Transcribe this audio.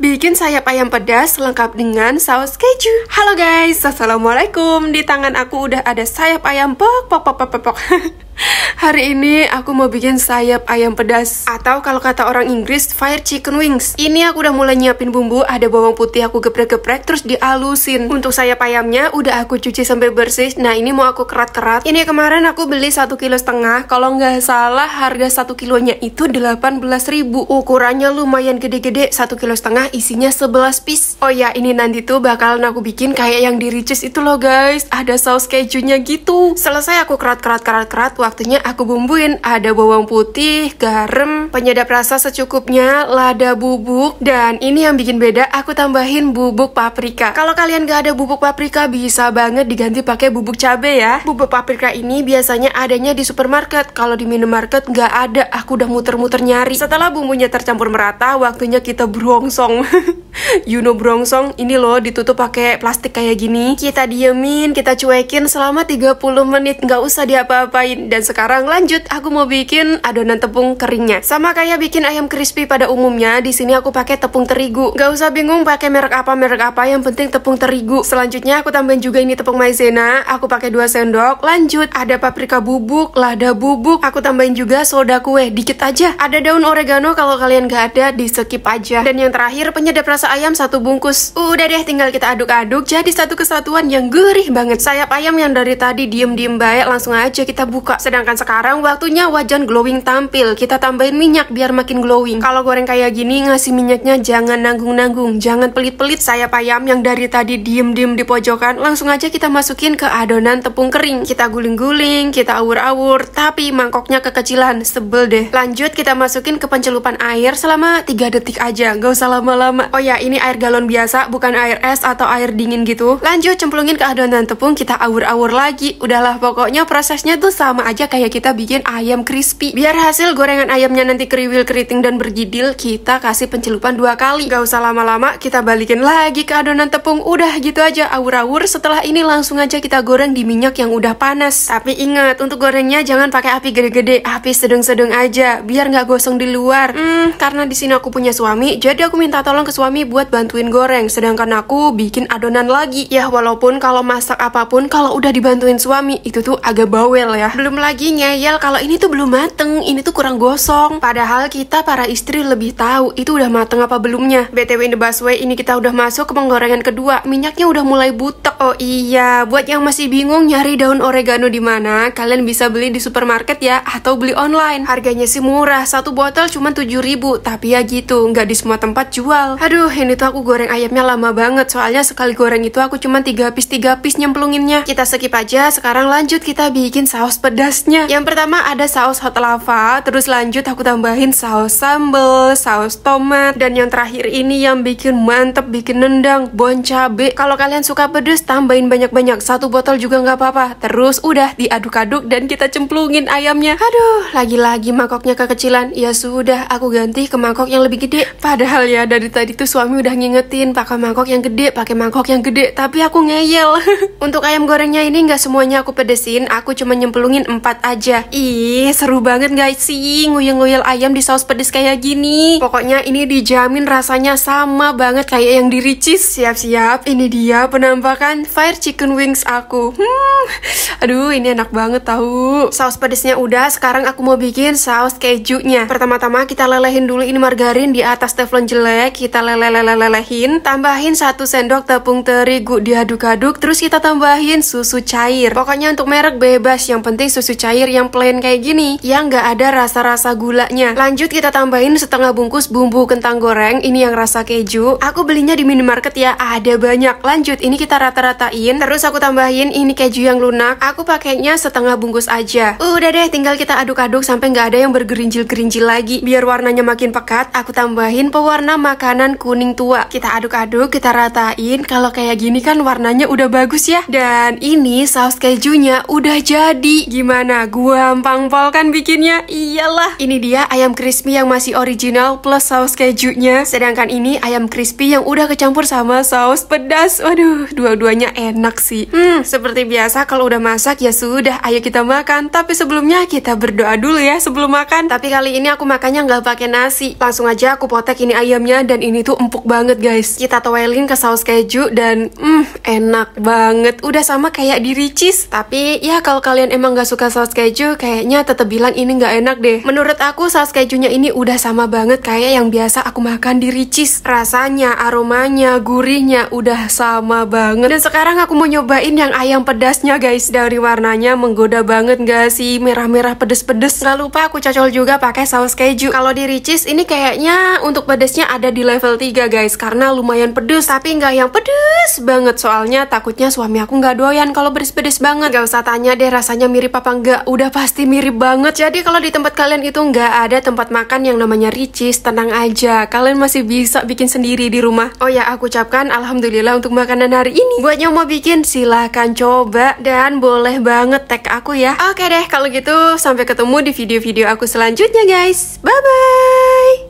Bikin sayap ayam pedas lengkap dengan saus keju. Halo guys, assalamualaikum. Di tangan aku udah ada sayap ayam pok pok pok pok pok. Hari ini aku mau bikin sayap ayam pedas Atau kalau kata orang Inggris, fire chicken wings Ini aku udah mulai nyiapin bumbu Ada bawang putih aku geprek-geprek terus dialusin Untuk sayap ayamnya udah aku cuci sampai bersih Nah ini mau aku kerat-kerat Ini kemarin aku beli 1 kilo setengah Kalau nggak salah harga 1 kilonya itu 18 ribu Ukurannya lumayan gede-gede 1 kilo setengah isinya 11 piece Oh ya ini nanti tuh bakalan aku bikin kayak yang di Ricis itu loh guys Ada saus kejunya gitu Selesai aku kerat-kerat-kerat-kerat waktunya aku bumbuin. Ada bawang putih, garam, penyedap rasa secukupnya, lada bubuk, dan ini yang bikin beda, aku tambahin bubuk paprika. Kalau kalian gak ada bubuk paprika, bisa banget diganti pakai bubuk cabe ya. Bubuk paprika ini biasanya adanya di supermarket. Kalau di minimarket gak ada, aku udah muter-muter nyari. Setelah bumbunya tercampur merata, waktunya kita berongsong. Yuno Brongsong ini loh ditutup pakai plastik kayak gini kita diemin kita cuekin selama 30 menit nggak usah diapa-apain dan sekarang lanjut aku mau bikin adonan tepung keringnya sama kayak bikin ayam crispy pada umumnya di sini aku pakai tepung terigu nggak usah bingung pakai merek apa merek apa yang penting tepung terigu selanjutnya aku tambahin juga ini tepung maizena aku pakai 2 sendok lanjut ada paprika bubuk lada bubuk aku tambahin juga soda kue dikit aja ada daun oregano kalau kalian nggak ada di skip aja dan yang terakhir penyedap rasa rasa ayam satu bungkus. Udah deh tinggal kita aduk-aduk jadi satu kesatuan yang gurih banget. Sayap ayam yang dari tadi diem-diem baik langsung aja kita buka. Sedangkan sekarang waktunya wajan glowing tampil. Kita tambahin minyak biar makin glowing. Kalau goreng kayak gini ngasih minyaknya jangan nanggung-nanggung. Jangan pelit-pelit sayap ayam yang dari tadi diem-diem di pojokan. Langsung aja kita masukin ke adonan tepung kering. Kita guling-guling, kita awur-awur. Tapi mangkoknya kekecilan. Sebel deh. Lanjut kita masukin ke pencelupan air selama 3 detik aja. Gak usah lama-lama. Oh ya ya, ini air galon biasa, bukan air es atau air dingin gitu. Lanjut cemplungin ke adonan tepung, kita awur-awur lagi. Udahlah, pokoknya prosesnya tuh sama aja kayak kita bikin ayam crispy. Biar hasil gorengan ayamnya nanti kriwil, keriting, dan berjidil kita kasih pencelupan dua kali. Gak usah lama-lama, kita balikin lagi ke adonan tepung. Udah gitu aja, awur-awur. Setelah ini langsung aja kita goreng di minyak yang udah panas. Tapi ingat, untuk gorengnya jangan pakai api gede-gede, api sedang-sedang aja, biar nggak gosong di luar. Hmm, karena di sini aku punya suami, jadi aku minta tolong ke suami nih buat bantuin goreng, sedangkan aku bikin adonan lagi. Ya walaupun kalau masak apapun, kalau udah dibantuin suami, itu tuh agak bawel ya. Belum lagi ngeyel kalau ini tuh belum mateng, ini tuh kurang gosong. Padahal kita para istri lebih tahu itu udah mateng apa belumnya. BTW in the busway, ini kita udah masuk ke penggorengan kedua. Minyaknya udah mulai butek. Oh iya, buat yang masih bingung nyari daun oregano di mana, kalian bisa beli di supermarket ya, atau beli online. Harganya sih murah, satu botol cuma 7000 tapi ya gitu, nggak di semua tempat jual. Aduh, Aduh, ini tuh aku goreng ayamnya lama banget. Soalnya sekali goreng itu aku cuma 3 pis 3 pis nyemplunginnya. Kita skip aja, sekarang lanjut kita bikin saus pedasnya. Yang pertama ada saus hot lava, terus lanjut aku tambahin saus sambal, saus tomat, dan yang terakhir ini yang bikin mantep, bikin nendang, bon cabe. Kalau kalian suka pedas, tambahin banyak-banyak. Satu botol juga nggak apa-apa. Terus udah diaduk-aduk dan kita cemplungin ayamnya. Aduh, lagi-lagi mangkoknya kekecilan. Ya sudah, aku ganti ke mangkok yang lebih gede. Padahal ya dari tadi tuh suami udah ngingetin pakai mangkok yang gede, pakai mangkok yang gede, tapi aku ngeyel. Untuk ayam gorengnya ini nggak semuanya aku pedesin, aku cuma nyemplungin 4 aja. Ih, seru banget guys sih nguyel-nguyel ayam di saus pedes kayak gini. Pokoknya ini dijamin rasanya sama banget kayak yang di Siap-siap, ini dia penampakan fire chicken wings aku. Hmm, aduh ini enak banget tahu. Saus pedesnya udah, sekarang aku mau bikin saus kejunya. Pertama-tama kita lelehin dulu ini margarin di atas teflon jelek, kita leleh leleh-lelehin, tambahin satu sendok tepung terigu diaduk-aduk, terus kita tambahin susu cair. Pokoknya untuk merek bebas, yang penting susu cair yang plain kayak gini, yang nggak ada rasa-rasa gulanya. Lanjut kita tambahin setengah bungkus bumbu kentang goreng, ini yang rasa keju. Aku belinya di minimarket ya, ada banyak. Lanjut, ini kita rata-ratain, terus aku tambahin ini keju yang lunak, aku pakainya setengah bungkus aja. Udah deh, tinggal kita aduk-aduk sampai nggak ada yang bergerinjil-gerinjil lagi. Biar warnanya makin pekat, aku tambahin pewarna makanan kuning kuning tua. Kita aduk-aduk, kita ratain. Kalau kayak gini kan warnanya udah bagus ya. Dan ini saus kejunya udah jadi. Gimana? Gua pol kan bikinnya? Iyalah. Ini dia ayam crispy yang masih original plus saus kejunya. Sedangkan ini ayam crispy yang udah kecampur sama saus pedas. Waduh, dua-duanya enak sih. Hmm, seperti biasa kalau udah masak ya sudah, ayo kita makan. Tapi sebelumnya kita berdoa dulu ya sebelum makan. Tapi kali ini aku makannya nggak pakai nasi. Langsung aja aku potek ini ayamnya dan ini tuh empuk banget guys. Kita toelin ke saus keju dan mm, enak banget. Udah sama kayak di Ricis. Tapi ya kalau kalian emang gak suka saus keju, kayaknya tetap bilang ini gak enak deh. Menurut aku saus kejunya ini udah sama banget kayak yang biasa aku makan di Ricis. Rasanya, aromanya, gurihnya udah sama banget. Dan sekarang aku mau nyobain yang ayam pedasnya guys. Dari warnanya menggoda banget gak sih? Merah-merah pedes-pedes. Gak lupa aku cocol juga pakai saus keju. Kalau di Ricis ini kayaknya untuk pedasnya ada di level 3 juga guys karena lumayan pedes tapi nggak yang pedes banget soalnya takutnya suami aku nggak doyan kalau beres pedes banget gak usah tanya deh rasanya mirip apa nggak udah pasti mirip banget jadi kalau di tempat kalian itu nggak ada tempat makan yang namanya ricis tenang aja kalian masih bisa bikin sendiri di rumah oh ya aku ucapkan alhamdulillah untuk makanan hari ini buat yang mau bikin silahkan coba dan boleh banget tag aku ya oke deh kalau gitu sampai ketemu di video-video aku selanjutnya guys bye bye